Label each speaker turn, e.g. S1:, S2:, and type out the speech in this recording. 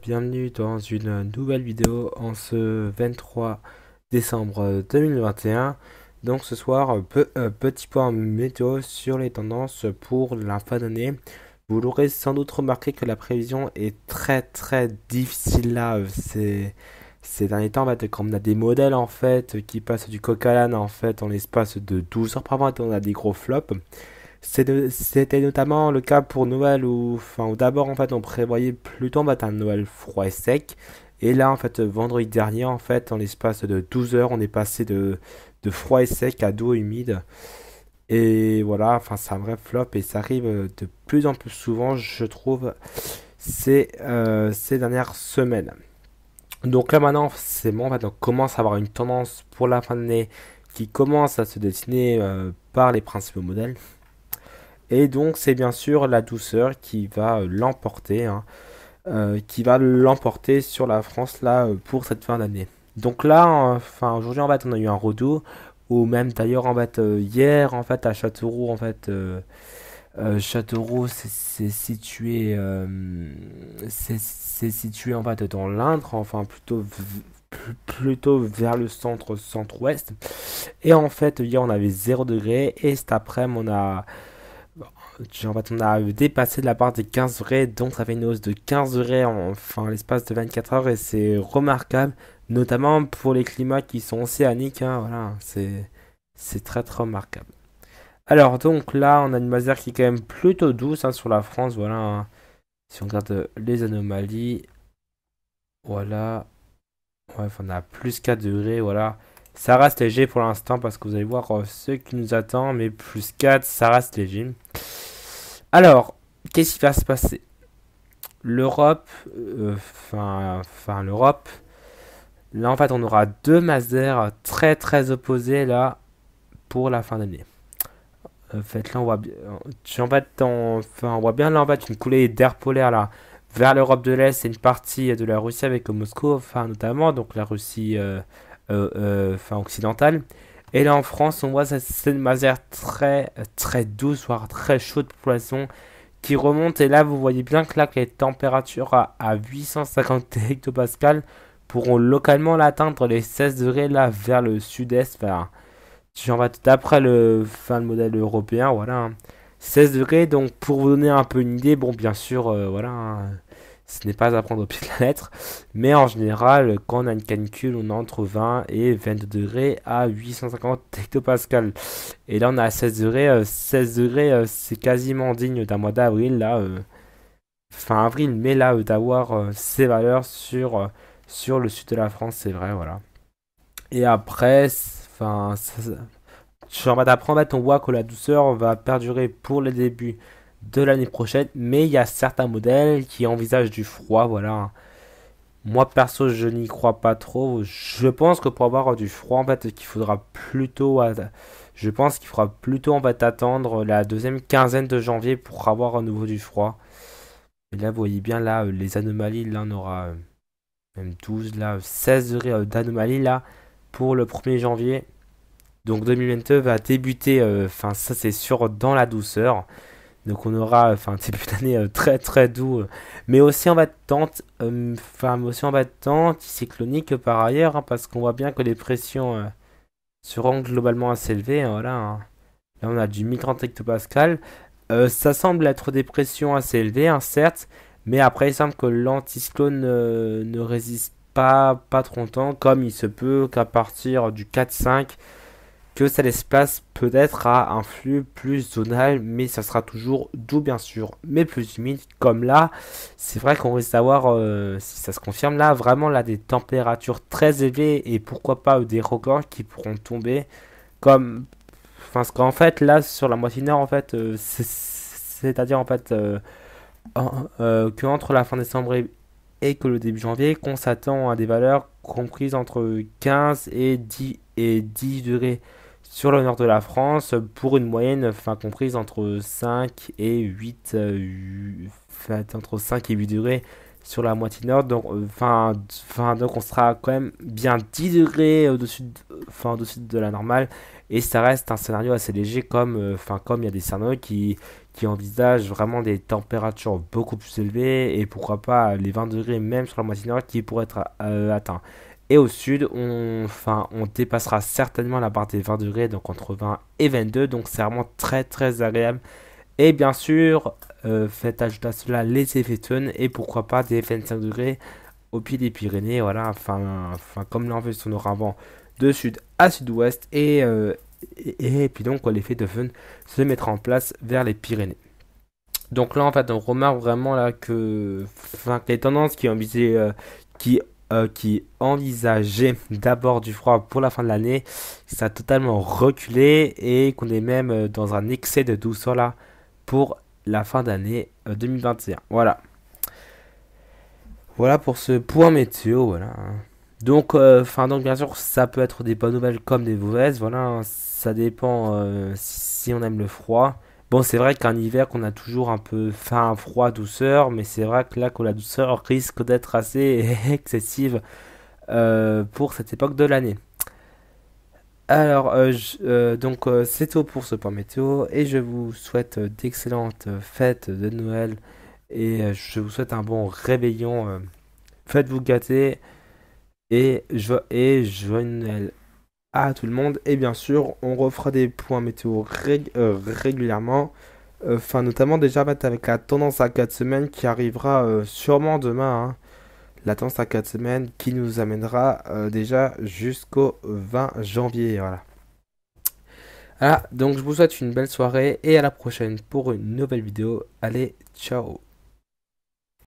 S1: bienvenue dans une nouvelle vidéo en ce 23 décembre 2021. Donc ce soir, peu, euh, petit point météo sur les tendances pour la fin d'année. Vous l'aurez sans doute remarqué que la prévision est très très difficile là ces, derniers temps. quand on a des modèles en fait qui passent du coq à en fait en l'espace de 12 heures par mois, on a des gros flops. C'était notamment le cas pour Noël où, enfin, d'abord en fait on prévoyait plutôt un Noël froid et sec. Et là en fait vendredi dernier en fait en l'espace de 12 heures on est passé de, froid et sec à et humide. Et voilà, enfin c'est un vrai flop et ça arrive de plus en plus souvent je trouve ces, euh, ces dernières semaines. Donc là maintenant c'est bon, on commence à avoir une tendance pour la fin de l'année qui commence à se dessiner euh, par les principaux modèles. Et donc c'est bien sûr la douceur qui va euh, l'emporter, hein. euh, qui va l'emporter sur la France là euh, pour cette fin d'année. Donc là, enfin aujourd'hui en fait on a eu un retour, ou même d'ailleurs en fait hier en fait à Châteauroux en fait. Châteauroux, c'est situé, c'est situé en fait dans l'Indre, enfin plutôt plutôt vers le centre centre-ouest. Et en fait, hier on avait 0 degré et cet après-midi on a on a dépassé de la part des 15 raies, donc ça fait une hausse de 15 degrés en, enfin, l'espace de 24 heures et c'est remarquable, notamment pour les climats qui sont océaniques. Hein, voilà, c'est très très remarquable. Alors donc là, on a une Mazère qui est quand même plutôt douce hein, sur la France. Voilà, hein. si on regarde les anomalies, voilà, ouais, on a plus 4 degrés. Voilà, ça reste léger pour l'instant parce que vous allez voir euh, ce qui nous attend, mais plus 4, ça reste léger. Alors, qu'est-ce qui va se passer L'Europe, euh, enfin, l'Europe. Là, en fait, on aura deux masters très très opposés là pour la fin d'année. En fait, là, on voit bien, on, enfin, on voit bien là en fait une coulée d'air polaire là vers l'Europe de l'Est et une partie de la Russie avec Moscou, enfin notamment donc la Russie, euh, euh, enfin occidentale et là en France, on voit cette matière très très douce, voire très chaude poisson qui remonte. Et là, vous voyez bien que là, que les températures à, 850 hectopascal pourront localement l'atteindre les 16 degrés là vers le sud-est, tout d'après le fin le modèle européen, voilà. 16 hein. degrés, donc pour vous donner un peu une idée, bon bien sûr, euh, voilà. Hein, ce n'est pas à prendre au pied de la lettre, mais en général, quand on a une canicule, on est entre 20 et 22 degrés à 850 hectopascal. Et là, on a 16 degrés. 16 euh, degrés, euh, c'est quasiment digne d'un mois d'avril, là, euh, fin avril, mais là, d'avoir ces valeurs sur, sur le sud de la France, c'est vrai, voilà. Et après, enfin, tu vas en on voit que la douceur va perdurer pour les débuts de l'année prochaine. Mais il y a certains modèles qui envisagent du froid, voilà. Moi perso, je n'y crois pas trop. Je pense que pour avoir du froid, en fait, qu'il faudra plutôt, je pense qu'il faudra plutôt on va attendre la deuxième quinzaine de janvier pour avoir à nouveau du froid. Et là, vous voyez bien là euh, les anomalies. Là, on aura euh, même 12, là 16 degrés euh, d'anomalies là pour le 1er janvier. Donc 2022 va débuter, enfin ça c'est sûr, dans la douceur. Donc on aura euh, enfin un début d'année euh, très très doux, euh. mais aussi en bas de tente, enfin aussi en de par ailleurs, hein, parce qu'on voit bien que les pressions seront globalement assez élevées. Hein, voilà, hein. là on a du 1030 hectopascal. ça semble être des pressions assez élevées, certes, mais après il semble que l'anticyclone ne résiste pas pas trop longtemps, comme il se peut qu'à partir du 4-5 que ça laisse place peut-être à un flux plus zonal, mais ça sera toujours doux bien sûr, mais plus humide comme là. C'est vrai qu'on risque d'avoir, euh, si ça se confirme là, vraiment là des températures très élevées et pourquoi pas euh, des records qui pourront tomber comme... Enfin, ce qu'en fait là sur la moitié nord en fait, euh, c'est-à-dire en fait que entre la fin décembre et que le début janvier, qu'on s'attend à des valeurs comprises entre 15 et 10 et 10 degrés sur le nord de la France pour une moyenne comprise entre 5 et 8 euh, entre 5 et 8 degrés sur la moitié nord donc euh, enfin on sera quand même bien 10 degrés au-dessus de, de la normale et ça reste un scénario assez léger comme euh, enfin comme il y a des scénarios qui qui envisagent vraiment des températures beaucoup plus élevées et pourquoi pas les 20 degrés même sur la moitié nord qui pourraient être atteints et au sud, on, enfin, on dépassera certainement la barre des 20 degrés, donc entre 20 et 22. Donc c'est vraiment très très agréable. Et bien sûr, euh, faites ajouter à cela les effets de fun. et pourquoi pas des 25 degrés au pied des Pyrénées. Voilà, enfin, enfin comme là en fait, de sud à sud-ouest. Et, euh, et, puis donc, l'effet de fun se mettra en place vers les Pyrénées. Donc là, en fait, on remarque vraiment là que, enfin, les tendances qui ont visé, euh, qui euh, qui envisageait d'abord du froid pour la fin de l'année, ça a totalement reculé et qu'on est même euh, dans un excès de douceur là pour la fin d'année 2021. Euh, voilà. Voilà pour ce point météo, Donc, bien sûr, ça peut être des bonnes nouvelles comme des mauvaises. Voilà, hein. ça dépend si on aime le froid Bon, c'est vrai qu'en hiver, qu'on a toujours un peu faim, froid, douceur, mais c'est vrai que là, que la douceur risque d'être assez excessive euh, pour cette époque de l'année. Alors, euh, euh, donc, c'est tout pour ce point météo, et je vous souhaite d'excellentes fêtes de Noël, et je vous souhaite un bon réveillon. Faites-vous gâter, et, jo et joyeux Noël à tout le monde. Et bien sûr, on refera des points météo euh, régulièrement. Euh, enfin, notamment déjà avec la tendance à 4 semaines qui arrivera euh, sûrement demain. Hein. La tendance à 4 semaines qui nous amènera déjà jusqu'au 20 janvier. Voilà. Voilà, ah, donc je vous souhaite une belle soirée et à la prochaine pour une nouvelle vidéo. Allez, ciao